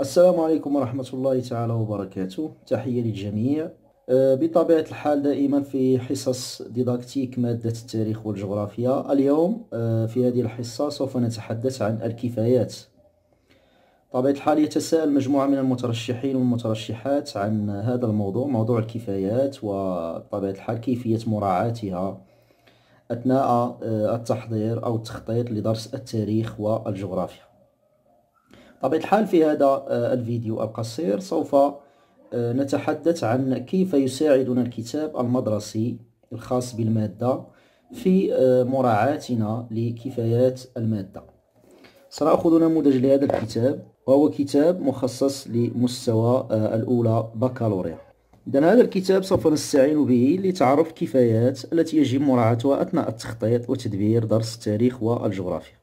السلام عليكم ورحمة الله تعالى وبركاته تحية للجميع أه، بطبيعة الحال دائما في حصص ديداكتيك مادة التاريخ والجغرافيا اليوم أه، في هذه الحصة سوف نتحدث عن الكفايات طبيعة الحال يتساءل مجموعة من المترشحين والمترشحات عن هذا الموضوع موضوع الكفايات وطبيعة الحال كيفية مراعاتها أثناء أه، التحضير أو التخطيط لدرس التاريخ والجغرافيا طبيعة الحال في هذا آه، الفيديو القصير سوف آه، نتحدث عن كيف يساعدنا الكتاب المدرسي الخاص بالمادة في آه، مراعاتنا لكفايات المادة سنأخذ نموذج لهذا الكتاب وهو كتاب مخصص لمستوى الأولى بكالوريا إذا هذا الكتاب سوف نستعين به لتعرف كفايات التي يجب مراعاتها أثناء التخطيط وتدبير درس التاريخ والجغرافيا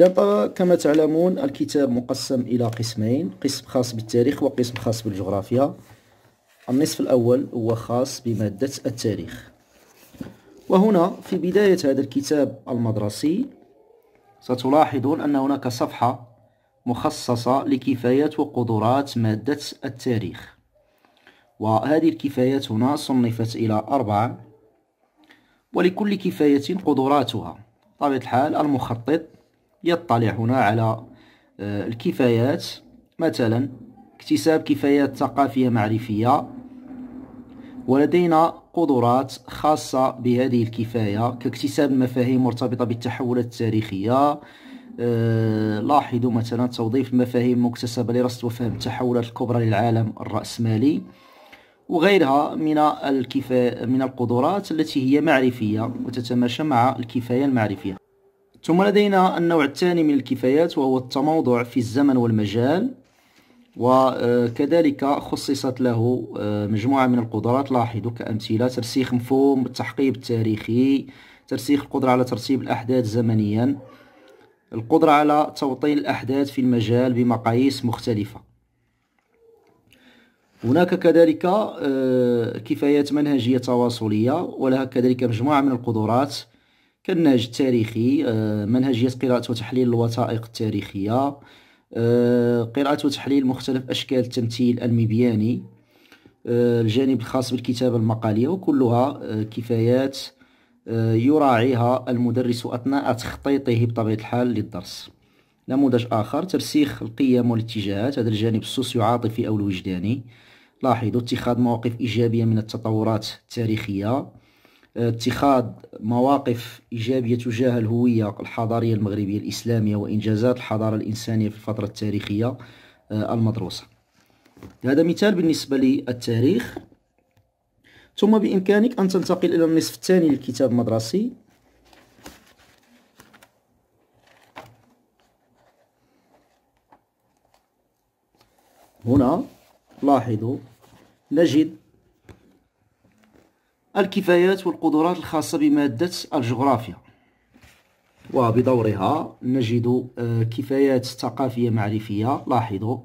إذا كما تعلمون الكتاب مقسم إلى قسمين قسم خاص بالتاريخ وقسم خاص بالجغرافيا النصف الأول هو خاص بمادة التاريخ وهنا في بداية هذا الكتاب المدرسي ستلاحظون أن هناك صفحة مخصصة لكفايات وقدرات مادة التاريخ وهذه الكفايات هنا صنفت إلى أربعة ولكل كفاية قدراتها طبيعة الحال المخطط يطلع هنا على آه، الكفايات مثلا اكتساب كفايات ثقافية معرفية ولدينا قدرات خاصة بهذه الكفاية كاكتساب المفاهيم مرتبطة بالتحولات التاريخية آه، لاحظوا مثلا توظيف المفاهيم المكتسبة لرصد وفهم التحولات الكبرى للعالم الرأسمالي وغيرها من الكفاية من القدرات التي هي معرفية وتتماشى مع الكفاية المعرفية ثم لدينا النوع الثاني من الكفايات وهو التموضع في الزمن والمجال وكذلك خصصت له آه، مجموعة من القدرات لاحظوا كأمثلة ترسيخ مفهوم التحقيب التاريخي ترسيخ القدرة على ترتيب الأحداث زمنيا القدرة على توطين الأحداث في المجال بمقاييس مختلفة هناك كذلك آه، كفايات منهجية تواصلية ولها كذلك مجموعة من القدرات كالنهج التاريخي آه، منهجية قراءة وتحليل الوثائق التاريخية آه، قراءة وتحليل مختلف أشكال التمثيل المبياني آه، الجانب الخاص بالكتابة المقالية وكلها كفايات يراعيها المدرس أثناء تخطيطه بطبيعة الحال للدرس نموذج آخر ترسيخ القيم والاتجاهات هذا الجانب السوسيو عاطفي أو الوجداني لاحظوا اتخاذ مواقف إيجابية من التطورات التاريخية اتخاذ مواقف إيجابية تجاه الهوية الحضارية المغربية الإسلامية وإنجازات الحضارة الإنسانية في الفترة التاريخية آه، المدروسة هذا مثال بالنسبة للتاريخ ثم بإمكانك أن تنتقل إلى النصف الثاني للكتاب المدرسي هنا لاحظوا نجد الكفايات والقدرات الخاصة بمادة الجغرافيا وبدورها نجد آه، كفايات ثقافية معرفية لاحظوا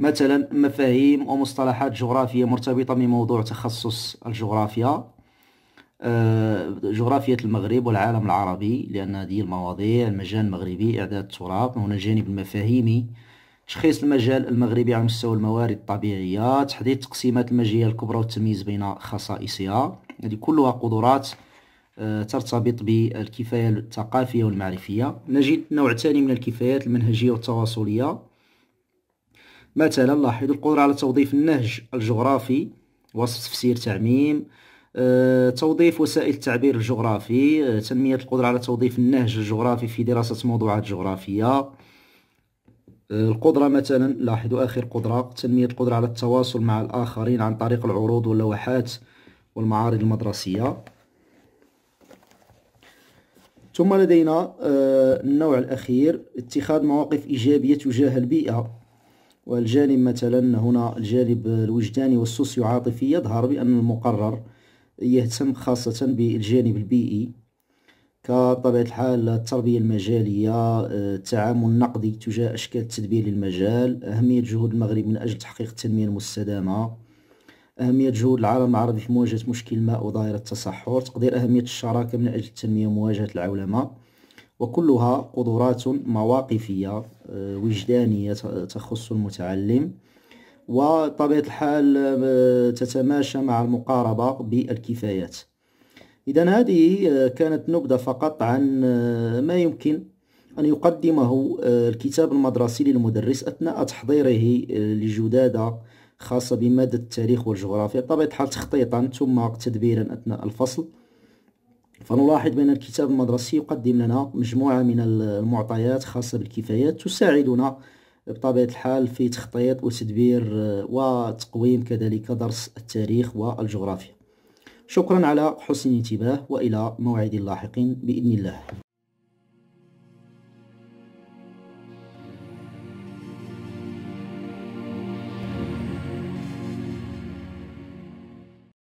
مثلا مفاهيم ومصطلحات جغرافية مرتبطة بموضوع تخصص الجغرافيا آه، جغرافية المغرب والعالم العربي لأن هذه المواضيع المجال المغربي إعداد التراب هنا الجانب المفاهيمي تشخيص المجال المغربي على مستوى الموارد الطبيعية تحديد تقسيمات المجال الكبرى والتمييز بين خصائصها هذه كلها قدرات آه، ترتبط بالكفاية الثقافية والمعرفية نجد نوع ثاني من الكفايات المنهجية والتواصلية مثلا لاحظوا القدرة على توظيف النهج الجغرافي وصف تفسير تعميم آه، توظيف وسائل التعبير الجغرافي آه، تنمية القدرة على توظيف النهج الجغرافي في دراسة موضوعات جغرافية القدرة مثلا لاحظوا آخر قدرة تنمية القدرة على التواصل مع الآخرين عن طريق العروض واللوحات والمعارض المدرسية ثم لدينا آه، النوع الأخير اتخاذ مواقف إيجابية تجاه البيئة والجانب مثلا هنا الجانب الوجداني والسوسيو عاطفي يظهر بأن المقرر يهتم خاصة بالجانب البيئي كطبيعة الحال التربية المجالية آه، التعامل النقدي تجاه أشكال التدبير للمجال أهمية جهود المغرب من أجل تحقيق التنمية المستدامة أهمية جهود العالم العربي في مواجهة مشكل الماء وظاهرة التصحر تقدير أهمية الشراكة من أجل التنمية ومواجهة العولمة وكلها قدرات مواقفية آه، وجدانية تخص المتعلم وطبيعة الحال آه، تتماشى مع المقاربة بالكفايات إذا هذه آه، كانت نبذة فقط عن آه، ما يمكن أن يقدمه آه، الكتاب المدرسي للمدرس أثناء تحضيره لجدادة خاصة بمادة التاريخ والجغرافيا بطبيعة الحال تخطيطا ثم تدبيرا أثناء الفصل فنلاحظ بأن الكتاب المدرسي يقدم لنا مجموعة من المعطيات خاصة بالكفايات تساعدنا بطبيعة الحال في تخطيط وتدبير وتقويم كذلك درس التاريخ والجغرافيا شكرا على حسن الانتباه وإلى موعد لاحق بإذن الله